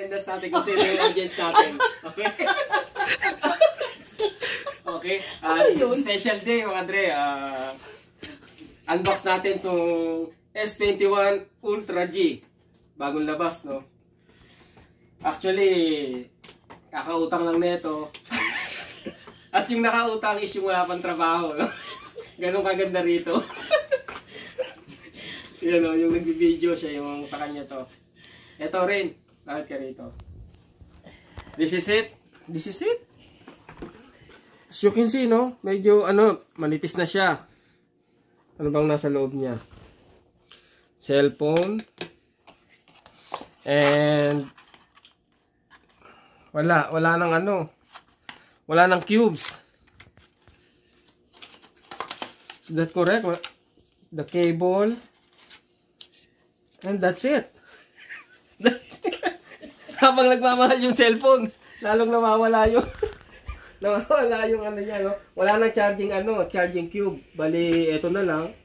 attendance natin kasi sino yung audience natin. Okay? okay? Uh, ano special day, mga Andre. Uh, unbox natin tong S21 Ultra G. Bagong labas, no? Actually, kakautang lang nito. At yung nakautang is yung wala pang trabaho. No? Ganong kaganda rito. Yan you know, o, yung nagbibideo siya, yung sa kanya to. Ito rin, Lakad ka rito. This is it. This is it. As you can see, no? Medyo, ano, manipis na siya. Ano bang nasa loob niya? Cellphone. And, wala. Wala nang ano. Wala nang cubes. Is that correct? The cable. And that's it. that's it. Habang nagmamahal yung cellphone, lalong nawawala yung nawawala yung ano niya, no? Wala nang charging ano, charging cube. Bali, ito na lang.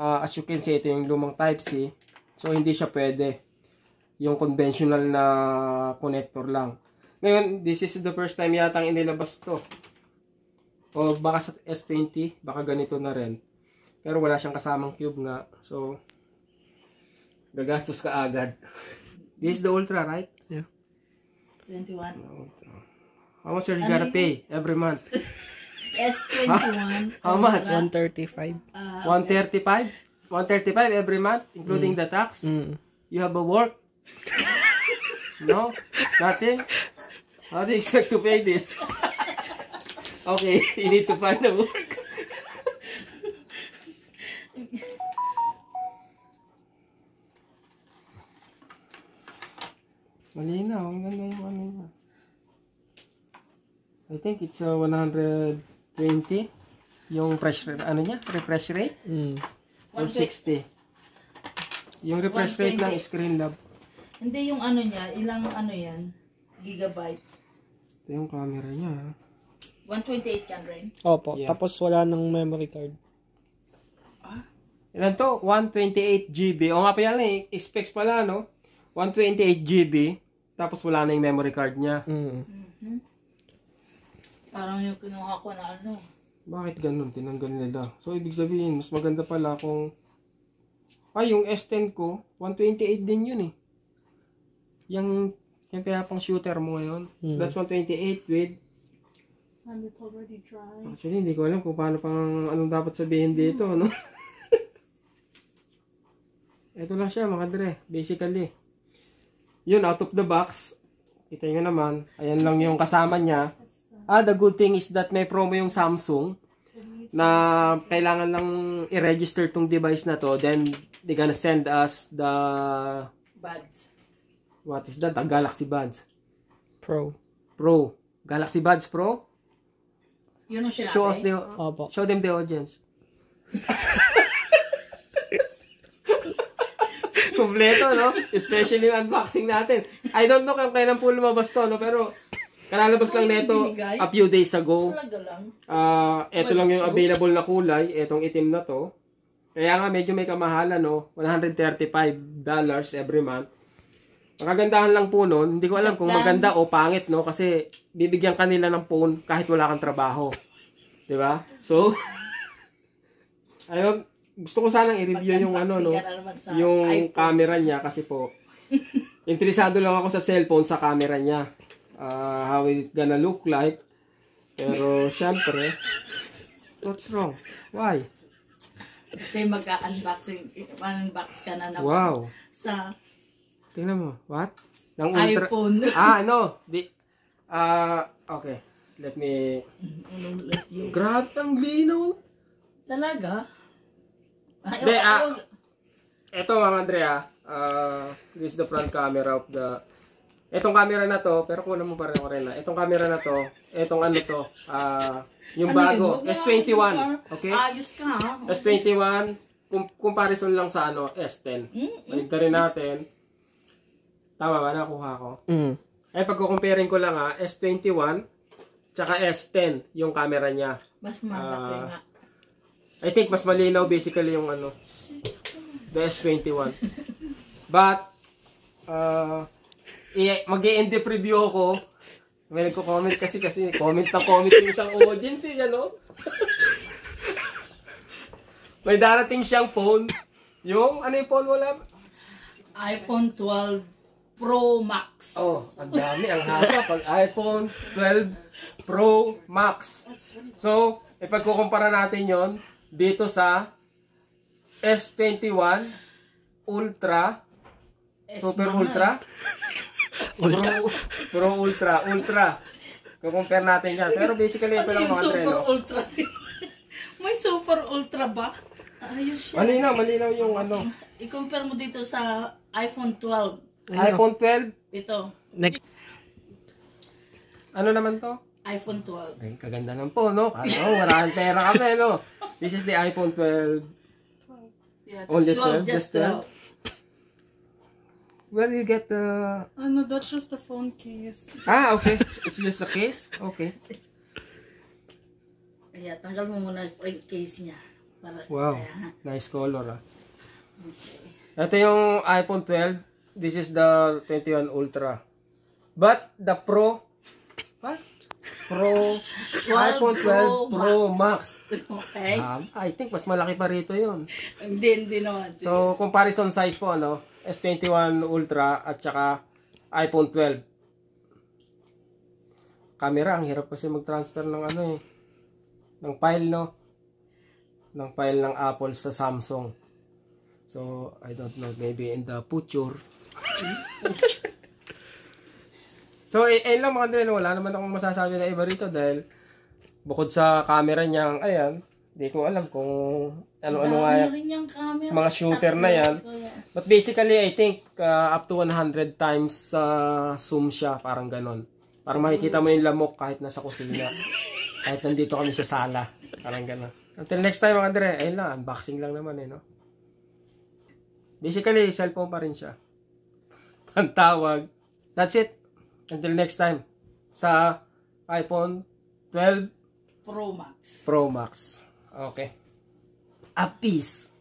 Uh, as you can see, ito yung lumang type C. So hindi siya pwede. Yung conventional na connector lang. Ngayon, this is the first time yata ang inilabas to. O baka sa S20, baka ganito na rin. Pero wala siyang kasamang cube nga. So, gagastos ka agad. This is the Ultra, right? Yeah. 21. How much are you gotta ano pay every month? S21. How much? 135. Ah, 135? 135 every month, including mm. the tax? Mm. You have a work? no? Nothing? How do you expect to pay this? okay, you need to find a work. Malinaw. Ang ganda yung ano niya. I think it's uh, 120 yung fresh rate. Ano niya? Refresh rate? Mm. 160. Yung refresh rate ng screen lab. Hindi yung ano niya. Ilang ano yan? Gigabyte. Ito yung camera niya. 128 yan, Ren? Opo. Yeah. Tapos wala ng memory card. Ah? Ilan to? 128 GB. O nga pa yan eh. Specs pala, no? 128 GB. Tapos wala na yung memory card niya. Mm. Hmm? Parang yung kinuha ko na ano. Bakit ganun? Tinanggal nila. So, ibig sabihin, mas maganda pala kung... Ay, yung S10 ko, 128 din yun eh. Yung, yung kaya pang shooter mo ngayon. Mm. That's 128 with... And it's already dry. Actually, hindi ko alam kung paano pang anong dapat sabihin dito, no? Ito mm. lang siya, mga dre. Basically yun, out of the box. Kita nyo naman. Ayan lang yung kasama niya. Ah, the good thing is that may promo yung Samsung na kailangan lang i-register tong device na to. Then, they gonna send us the... Buds. What is that? The Galaxy Buds. Pro. Pro. Galaxy Buds Pro? Yun ang sinabi. Show, us the, Opo. show them the audience. Kompleto, no? Especially yung unboxing natin. I don't know kung kailan po lumabas to, no? Pero, kalalabas lang nito a few days ago. Talaga lang. uh, ah, ito lang yung available na kulay. Itong itim na to. Kaya nga, medyo may kamahalan, no? $135 every month. Ang lang po nun, hindi ko alam kung maganda o pangit, no? Kasi, bibigyan kanila ng phone kahit wala kang trabaho. ba diba? So, ayun, gusto ko sanang i-review yung ano, no? Yung iPhone. camera niya kasi po, interesado lang ako sa cellphone sa camera niya. Uh, how it gonna look like. Pero, syempre, what's wrong? Why? Kasi mag-unboxing, unbox ka na naman. Wow. Sa... Tingnan mo, what? Ng ultra... iPhone. ah, ano? Di... Ah, uh, okay. Let me... Mm, Grab ang lino. Talaga? De, ah, eto mga Andrea, uh, this is the front camera of the, etong camera na to, pero kunan mo pa rin ako rin na, ah. etong camera na to, etong ano to, uh, yung ano bago, S21, okay? Ayos ka ha. S21, kum- comparison lang sa ano, S10. Balik rin natin. Tama ba? Nakuha ko. Mm. Eh, pagkukumparing ko lang ha, S21, tsaka S10, yung camera niya. Mas malaki Ah, nga. I think mas malinaw basically yung ano, the S21. But, uh, mag-i-end review ako. May nagko-comment kasi kasi comment na comment yung isang audience eh, ano? May darating siyang phone. Yung, ano yung phone mo iPhone 12 Pro Max. Oh, ang dami, ang haba. Pag iPhone 12 Pro Max. So, ipagkukumpara natin yon dito sa S21 Ultra S Super Ultra Ultra Pro Ultra Ultra Kukumpare natin yan. Pero basically, ito ano lang mga treno. Ultra? May Super Ultra ba? Ayos siya. Malinaw, malinaw yung ano. I-compare mo dito sa iPhone 12. Ano? iPhone 12? Ito. Next. Ano naman to? iPhone 12. Ay, kaganda naman po, no? Ano, wala kang pera kami, eh, no? This is the iPhone 12. Yeah, Only 12, 12, just 12. 12. Where do you get the... Oh, no, that's just the phone case. Ah, okay. it's just the case? Okay. Yeah, tanggal mo muna yung case niya. Para, wow, kaya. nice color ah. Okay. Ito yung iPhone 12. This is the 21 Ultra. But the Pro, what? Pro, 12 iPhone 12 Pro, Pro Max. Okay? Um, I think mas malaki pa rito 'yon. Hindi, hindi naman. So, comparison size po, ano, S21 Ultra at saka iPhone 12. Camera, ang hirap kasi mag-transfer ng ano eh, ng file, no? Ng file ng Apple sa Samsung. So, I don't know, maybe in the future. So, eh, ayun lang mga dren. Wala naman akong masasabi na iba rito dahil bukod sa camera niyang, ayan, hindi ko alam kung ano-ano nga yan. Mga shooter na yan. But basically, I think uh, up to 100 times uh, zoom siya. Parang ganon. Para makikita mo yung lamok kahit nasa kusina. kahit nandito kami sa sala. Parang ganon. Until next time, mga Andre. Eh, ayun lang, unboxing lang naman eh, no? Basically, cellphone pa rin siya. Pantawag. That's it. Until next time sa iPhone 12 Pro Max. Pro Max. Okay. A peace.